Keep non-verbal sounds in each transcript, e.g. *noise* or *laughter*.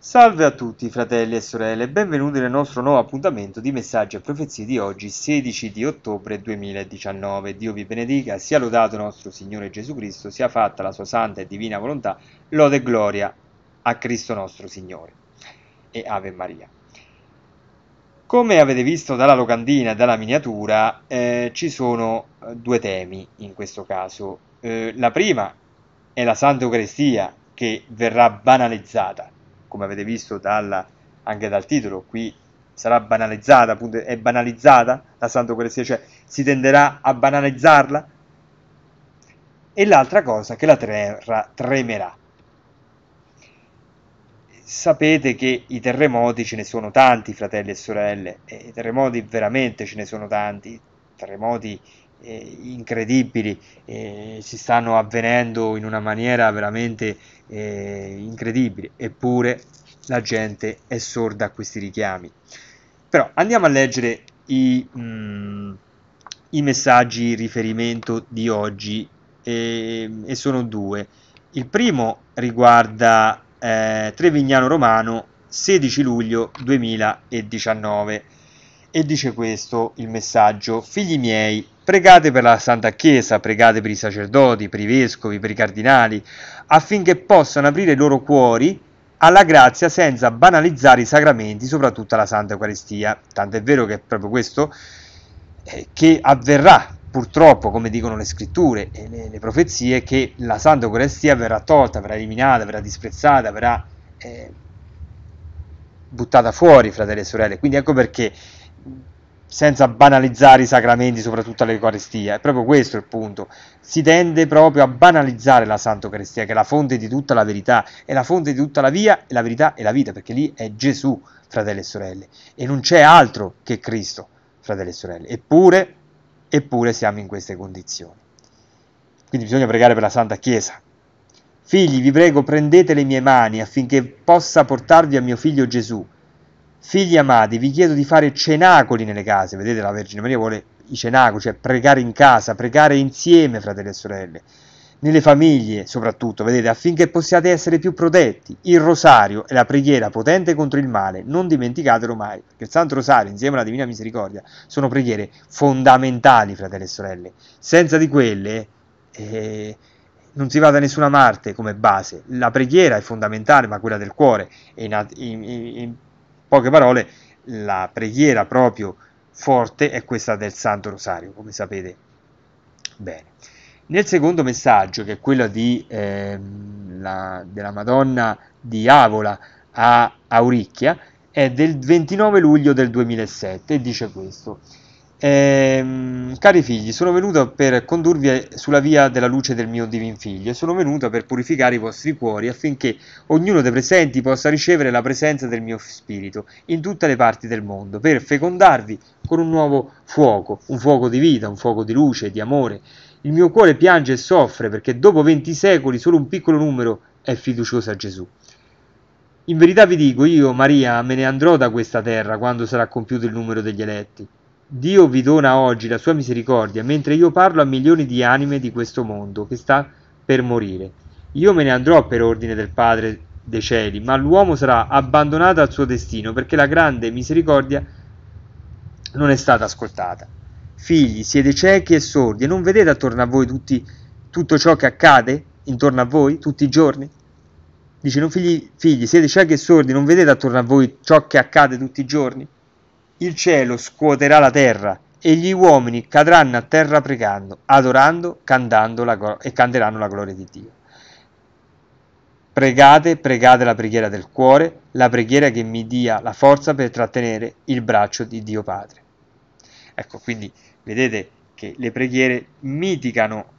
Salve a tutti fratelli e sorelle, benvenuti nel nostro nuovo appuntamento di messaggi e profezie di oggi, 16 di ottobre 2019. Dio vi benedica, sia lodato nostro Signore Gesù Cristo, sia fatta la sua santa e divina volontà, lode e gloria a Cristo nostro Signore. E Ave Maria. Come avete visto dalla locandina e dalla miniatura, eh, ci sono eh, due temi in questo caso. Eh, la prima è la Santa Eucaristia che verrà banalizzata come avete visto dalla, anche dal titolo, qui sarà banalizzata, appunto, è banalizzata la Santo Eucaristia, cioè si tenderà a banalizzarla, e l'altra cosa che la terra tremerà. Sapete che i terremoti ce ne sono tanti, fratelli e sorelle, e i terremoti veramente ce ne sono tanti, terremoti eh, incredibili, eh, si stanno avvenendo in una maniera veramente eh, incredibile, eppure la gente è sorda a questi richiami. Però andiamo a leggere i, mh, mm, i messaggi riferimento di oggi e, e, sono due. Il primo riguarda eh, Trevignano Romano 16 luglio 2019 e dice questo il messaggio Figli miei, Pregate per la Santa Chiesa, pregate per i sacerdoti, per i vescovi, per i cardinali, affinché possano aprire i loro cuori alla grazia senza banalizzare i sacramenti, soprattutto la Santa Eucaristia. Tant'è vero che è proprio questo eh, che avverrà purtroppo, come dicono le scritture e le, le, profezie, che la Santa Eucaristia verrà tolta, verrà eliminata, verrà disprezzata, verrà eh, buttata fuori, fratelli e sorelle. Quindi ecco perché senza banalizzare i sacramenti, soprattutto l'Eucaristia. È proprio questo il punto. Si tende proprio a banalizzare la Santa Eucaristia, che è la fonte di tutta la verità, è la fonte di tutta la via, è la verità e la vita, perché lì è Gesù, fratelli e sorelle, e non c'è altro che Cristo, fratelli e sorelle. Eppure, eppure siamo in queste condizioni. Quindi bisogna pregare per la Santa Chiesa, Figli, vi prego, prendete le mie mani affinché possa portarvi a mio figlio Gesù, Figli amati, vi chiedo di fare cenacoli nelle case. Vedete, la Vergine Maria vuole i cenacoli, cioè pregare in casa, pregare insieme, fratelli e sorelle, nelle famiglie soprattutto, vedete, affinché possiate essere più protetti. Il rosario è la preghiera potente contro il male, non dimenticatelo mai, perché il Santo Rosario insieme alla Divina Misericordia sono preghiere fondamentali, fratelli e sorelle. Senza di quelle eh, non si va da nessuna parte come base. La preghiera è fondamentale, ma quella del cuore. E in, in, in poche parole, la preghiera proprio forte è questa del Santo Rosario, come sapete bene. Nel secondo messaggio, che è quello di, eh, la, della Madonna di Avola a Auricchia, è del 29 luglio del 2007 e dice questo. Ehm, cari figli, sono venuto per condurvi sulla via della luce del mio divin figlio, e sono venuto per purificare i vostri cuori affinché ognuno dei presenti possa ricevere la presenza del mio spirito in tutte le parti del mondo, per fecondarvi con un nuovo fuoco, un fuoco di vita, un fuoco di luce, di amore. Il mio cuore piange e soffre perché dopo venti secoli solo un piccolo numero è fiducioso a Gesù. In verità vi dico, io, Maria, me ne andrò da questa terra quando sarà compiuto il numero degli eletti. Dio vi dona oggi la sua misericordia, mentre io parlo a milioni di anime di questo mondo che sta per morire. Io me ne andrò per ordine del Padre dei cieli, ma l'uomo sarà abbandonato al suo destino perché la grande misericordia non è stata ascoltata. Figli, siete ciechi e sordi e non vedete attorno a voi tutti, tutto ciò che accade intorno a voi tutti i giorni? Dice, figli, figli, siete ciechi e sordi, non vedete attorno a voi ciò che accade tutti i giorni? il cielo scuoterà la terra e gli uomini cadranno a terra pregando, adorando la, e canteranno la gloria di Dio. Pregate, pregate la preghiera del cuore, la preghiera che mi dia la forza per trattenere il braccio di Dio Padre. Ecco, quindi vedete che le preghiere mitigano,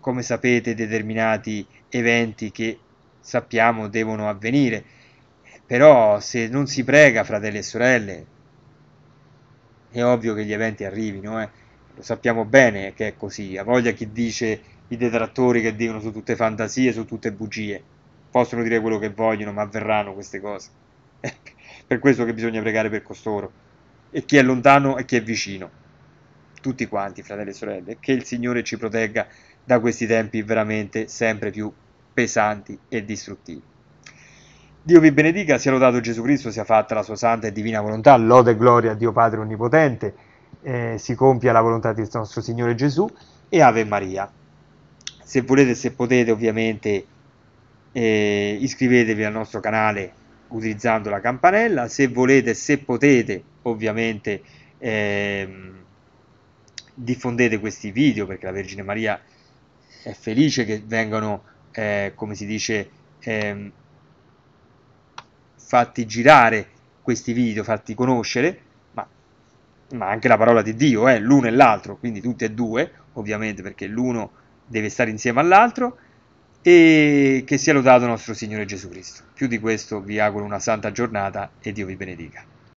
come sapete, determinati eventi che sappiamo devono avvenire. Però se non si prega, fratelli e sorelle, è ovvio che gli eventi arrivino, eh. lo sappiamo bene che è così, ha voglia chi dice i detrattori che dicono su tutte fantasie, su tutte bugie, possono dire quello che vogliono, ma avverranno queste cose. *laughs* per questo che bisogna pregare per costoro, e chi è lontano e chi è vicino. Tutti quanti, fratelli e sorelle, che il Signore ci protegga da questi tempi veramente sempre più pesanti e distruttivi. Dio vi benedica, sia lodato Gesù Cristo, sia fatta la sua santa e divina volontà, lode e gloria a Dio Padre Onnipotente, eh, si compia la volontà del nostro Signore Gesù e Ave Maria. Se volete, se potete ovviamente eh, iscrivetevi al nostro canale utilizzando la campanella, se volete, se potete ovviamente eh, diffondete questi video perché la Vergine Maria è felice che vengano, eh, come si dice, ehm, fatti girare questi video, fatti conoscere, ma, ma anche la parola di Dio, eh, l'uno e l'altro, quindi tutte e due, ovviamente perché l'uno deve stare insieme all'altro, e che sia lodato nostro Signore Gesù Cristo. Più di questo vi auguro una santa giornata e Dio vi benedica.